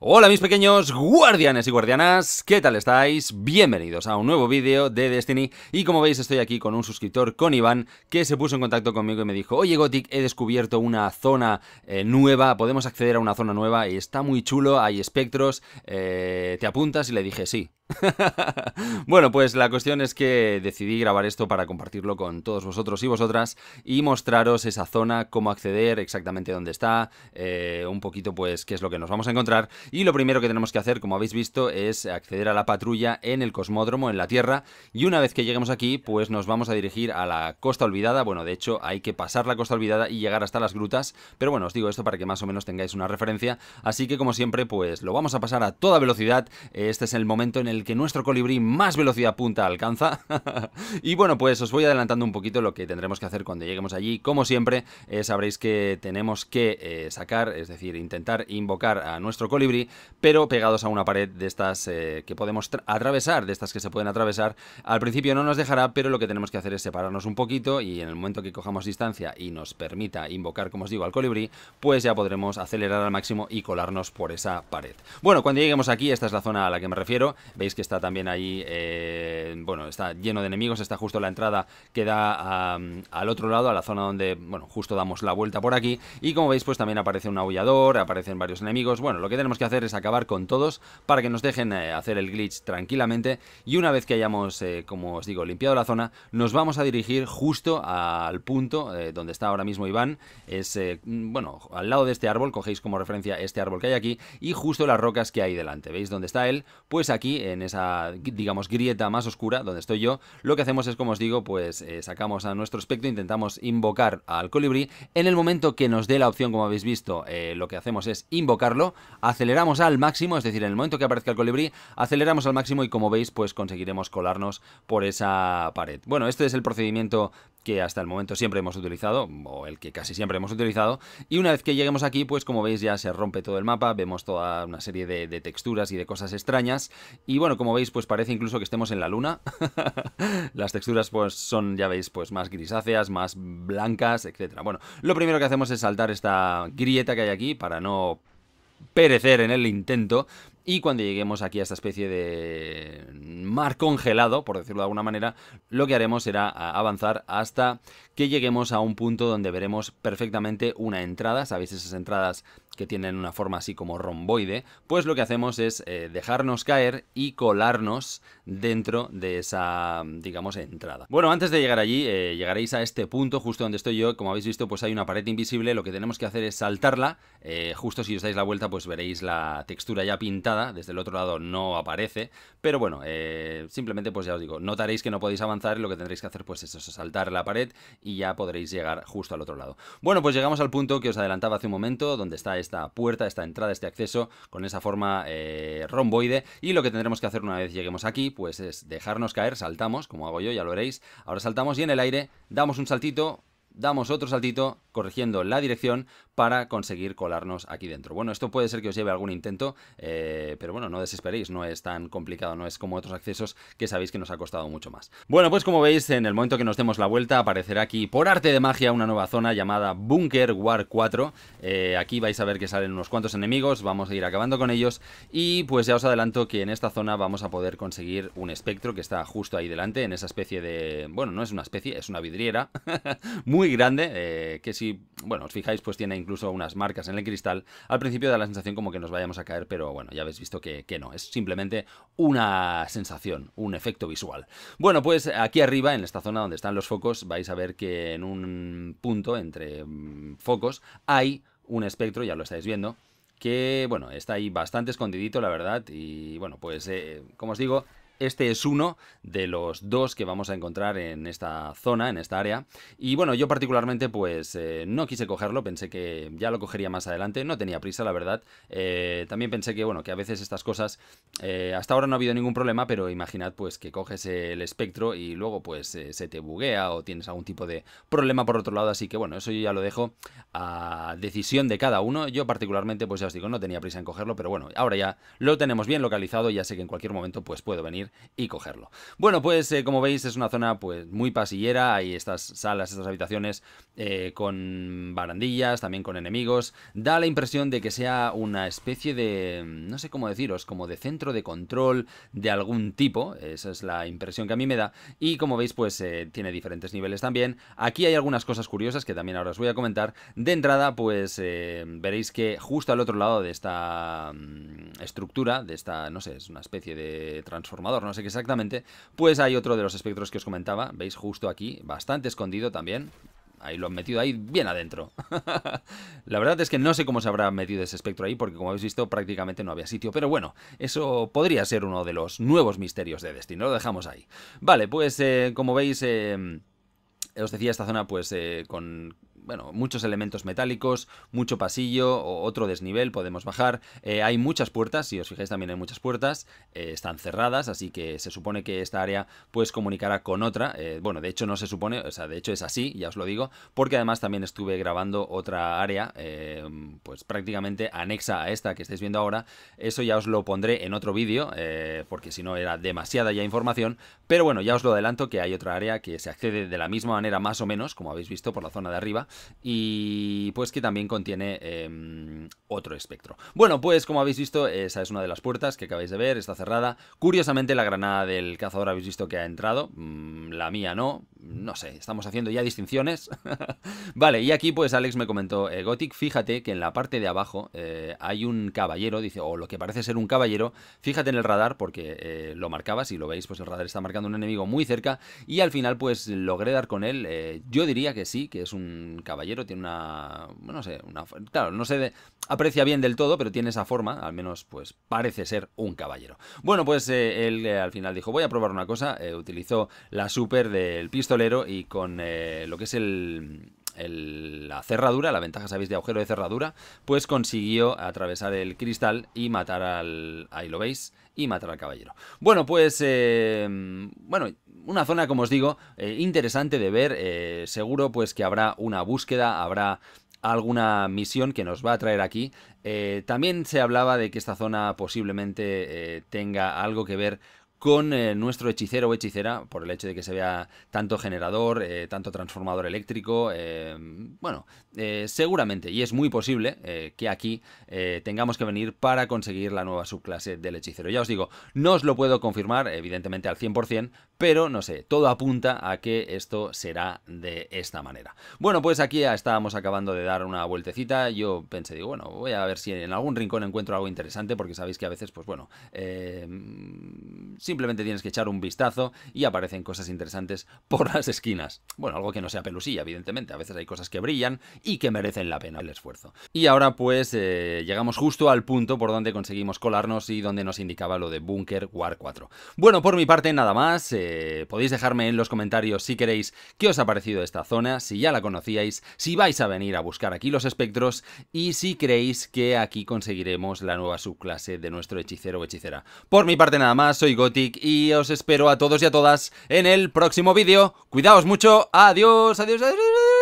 Hola mis pequeños guardianes y guardianas, ¿qué tal estáis? Bienvenidos a un nuevo vídeo de Destiny y como veis estoy aquí con un suscriptor, con Iván, que se puso en contacto conmigo y me dijo Oye Gothic, he descubierto una zona eh, nueva, podemos acceder a una zona nueva y está muy chulo, hay espectros, eh, ¿te apuntas? Y le dije sí, bueno, pues la cuestión es que decidí grabar esto para compartirlo con todos vosotros y vosotras y mostraros esa zona, cómo acceder, exactamente dónde está, eh, un poquito pues qué es lo que nos vamos a encontrar. Y lo primero que tenemos que hacer, como habéis visto, es acceder a la patrulla en el cosmódromo, en la Tierra. Y una vez que lleguemos aquí, pues nos vamos a dirigir a la Costa Olvidada. Bueno, de hecho hay que pasar la Costa Olvidada y llegar hasta las grutas. Pero bueno, os digo esto para que más o menos tengáis una referencia. Así que como siempre, pues lo vamos a pasar a toda velocidad. Este es el momento en el el que nuestro colibrí más velocidad punta alcanza. y bueno, pues os voy adelantando un poquito lo que tendremos que hacer cuando lleguemos allí. Como siempre, eh, sabréis que tenemos que eh, sacar, es decir, intentar invocar a nuestro colibrí, pero pegados a una pared de estas eh, que podemos atravesar, de estas que se pueden atravesar. Al principio no nos dejará, pero lo que tenemos que hacer es separarnos un poquito y en el momento que cojamos distancia y nos permita invocar, como os digo, al colibrí, pues ya podremos acelerar al máximo y colarnos por esa pared. Bueno, cuando lleguemos aquí, esta es la zona a la que me refiero, veis que está también ahí, eh, bueno, está lleno de enemigos, está justo la entrada que da al otro lado, a la zona donde, bueno, justo damos la vuelta por aquí. Y como veis, pues también aparece un aullador, aparecen varios enemigos. Bueno, lo que tenemos que hacer es acabar con todos para que nos dejen eh, hacer el glitch tranquilamente. Y una vez que hayamos, eh, como os digo, limpiado la zona, nos vamos a dirigir justo al punto donde está ahora mismo Iván. Es, bueno, al lado de este árbol, cogéis como referencia este árbol que hay aquí y justo las rocas que hay delante. ¿Veis dónde está él? Pues aquí en en esa, digamos, grieta más oscura donde estoy yo, lo que hacemos es, como os digo, pues eh, sacamos a nuestro espectro, e intentamos invocar al colibrí. En el momento que nos dé la opción, como habéis visto, eh, lo que hacemos es invocarlo, aceleramos al máximo, es decir, en el momento que aparezca el colibrí, aceleramos al máximo y como veis, pues conseguiremos colarnos por esa pared. Bueno, este es el procedimiento que hasta el momento siempre hemos utilizado, o el que casi siempre hemos utilizado, y una vez que lleguemos aquí, pues como veis ya se rompe todo el mapa, vemos toda una serie de, texturas y de cosas extrañas, y bueno, como veis, pues parece incluso que estemos en la luna, las texturas pues son, ya veis, pues más grisáceas, más blancas, etcétera. Bueno, lo primero que hacemos es saltar esta grieta que hay aquí para no perecer en el intento y cuando lleguemos aquí a esta especie de mar congelado, por decirlo de alguna manera, lo que haremos será ah, avanzar hasta que lleguemos a un punto donde veremos perfectamente una entrada. Sabéis esas entradas que tienen una forma así como romboide, pues lo que hacemos es eh, dejarnos caer y colarnos dentro de esa, digamos, entrada. Bueno, antes de llegar allí, eh, llegaréis a este punto justo donde estoy yo. Como habéis visto, pues hay una pared invisible. Lo que tenemos que hacer es saltarla. Eh, justo si os dais la vuelta, pues veréis la textura ya pintada. Desde el otro lado no aparece. Pero bueno, simplemente pues ya os digo, notaréis que no podéis avanzar. Lo que tendréis que hacer pues eso es saltar la pared y ya podréis llegar justo al otro lado. Bueno, pues llegamos al punto que os adelantaba hace un momento, donde está este esta puerta, esta entrada, este acceso con esa forma eh, romboide. Y lo que tendremos que hacer una vez lleguemos aquí, pues es dejarnos caer, saltamos, como hago yo, ya lo veréis. Ahora saltamos y en el aire damos un saltito, damos otro saltito, corrigiendo la dirección para conseguir colarnos aquí dentro. Bueno, esto puede ser que os lleve algún intento, eh, pero bueno, no desesperéis, no es tan complicado, no es como otros accesos que sabéis que nos ha costado mucho más. Bueno, pues como veis, en el momento que nos demos la vuelta, aparecerá aquí por arte de magia una nueva zona llamada Bunker War 4. Eh, aquí vais a ver que salen unos cuantos enemigos, vamos a ir acabando con ellos y pues ya os adelanto que en esta zona vamos a poder conseguir un espectro que está justo ahí delante, en esa especie de... bueno, no es una especie, es una vidriera muy grande, eh, que si, bueno, os fijáis, pues tiene incluso unas marcas en el cristal, al principio da la sensación como que nos vayamos a caer, pero bueno, ya habéis visto que, no, es simplemente una sensación, un efecto visual. Bueno, pues aquí arriba, en esta zona donde están los focos, vais a ver que en un punto entre mm, focos hay un espectro, ya lo estáis viendo, que bueno, está ahí bastante escondidito, la verdad, y bueno, pues eh, como os digo, este es uno de los dos que vamos a encontrar en esta zona, en esta área. Y bueno, yo particularmente pues eh, no quise cogerlo, pensé que ya lo cogería más adelante, no tenía prisa la verdad. Eh, también pensé que bueno, que a veces estas cosas, eh, hasta ahora no ha habido ningún problema, pero imaginad pues que coges el espectro y luego pues se te buguea o tienes algún tipo de problema por otro lado, así que bueno, eso ya lo dejo a decisión de cada uno. Yo particularmente pues ya os digo, no tenía prisa en cogerlo, pero bueno, ahora ya lo tenemos bien localizado, ya sé que en cualquier momento pues puedo venir y cogerlo. Bueno, pues eh, como veis es una zona pues muy pasillera, hay estas salas, estas habitaciones eh, con barandillas, también con enemigos. Da la impresión de que sea una especie de, no sé cómo deciros, como de centro de control de algún tipo, esa es la impresión que a mí me da. Y como veis pues eh, tiene diferentes niveles también. Aquí hay algunas cosas curiosas que también ahora os voy a comentar. De entrada pues veréis que justo al otro lado de esta mm, estructura, de esta, no sé, es una especie de transformador, no sé qué exactamente, pues hay otro de los espectros que os comentaba, veis justo aquí, bastante escondido también, ahí lo han metido ahí bien adentro. la verdad es que no sé cómo se habrá metido ese espectro ahí, porque como habéis visto prácticamente no había sitio, pero bueno, eso podría ser uno de los nuevos misterios de Destiny, lo dejamos ahí. Vale, pues eh, como veis... Eh, os decía, esta zona pues eh, con bueno, muchos elementos metálicos, mucho pasillo, otro desnivel, podemos bajar. Eh, hay muchas puertas, si os fijáis también hay muchas puertas, eh, están cerradas, así que se supone que esta área pues comunicará con otra. Eh, bueno, de hecho no se supone, o sea, de hecho es así, ya os lo digo, porque además también estuve grabando otra área, pues prácticamente anexa a esta que estáis viendo ahora. Eso ya os lo pondré en otro vídeo, porque si no era demasiada ya información, pero bueno, ya os lo adelanto que hay otra área que se accede de la misma manera más o menos, como habéis visto por la zona de arriba, y pues que también contiene em, otro espectro. Bueno, pues como habéis visto, esa es una de las puertas que acabáis de ver, está cerrada. Curiosamente la granada del cazador habéis visto que ha entrado, mm, la mía no, no sé, estamos haciendo ya distinciones. vale, y aquí pues Alex me comentó, eh, Gothic, fíjate que en la parte de abajo eh, hay un caballero, dice, o lo que parece ser un caballero, fíjate en el radar porque eh, lo marcaba, si lo veis, pues el radar está marcando un enemigo muy cerca y al final pues logré dar con él, yo diría que sí, que es un caballero, tiene una, no sé, una, claro, no se aprecia bien del todo, pero tiene esa forma, al menos pues parece ser un caballero. Bueno, pues él al final dijo, voy a probar una cosa, utilizó la super del pistol y con eh, lo que es la cerradura, la ventaja, sabéis, de agujero de cerradura, pues consiguió atravesar el cristal y matar al... ahí lo veis, y matar al caballero. Bueno, pues, eh, bueno, una zona, como os digo, eh, interesante de ver, seguro pues que habrá una búsqueda, habrá alguna misión que nos va a traer aquí. también se hablaba de que esta zona posiblemente tenga algo que ver con eh, nuestro hechicero o hechicera, por el hecho de que se vea tanto generador, eh, tanto transformador eléctrico, eh, bueno, seguramente, y es muy posible que aquí tengamos que venir para conseguir la nueva subclase del hechicero. Ya os digo, no os lo puedo confirmar, evidentemente al 100%, pero no sé, todo apunta a que esto será de esta manera. Bueno, pues aquí ya estábamos acabando de dar una vueltecita, yo pensé, digo, bueno, voy a ver si en algún rincón encuentro algo interesante, porque sabéis que a veces, pues bueno, eh, simplemente tienes que echar un vistazo y aparecen cosas interesantes por las esquinas. Bueno, algo que no sea pelusilla, evidentemente, a veces hay cosas que brillan y que merecen la pena el esfuerzo. Y ahora pues eh, llegamos justo al punto por donde conseguimos colarnos y donde nos indicaba lo de Bunker War 4. Bueno, por mi parte nada más. Eh, eh, podéis dejarme en los comentarios si queréis qué os ha parecido esta zona, si ya la conocíais, si vais a venir a buscar aquí los espectros y si creéis que aquí conseguiremos la nueva subclase de nuestro hechicero o hechicera. Por mi parte nada más, soy Gothic y os espero a todos y a todas en el próximo vídeo. Cuidaos mucho, adiós, adiós. adiós.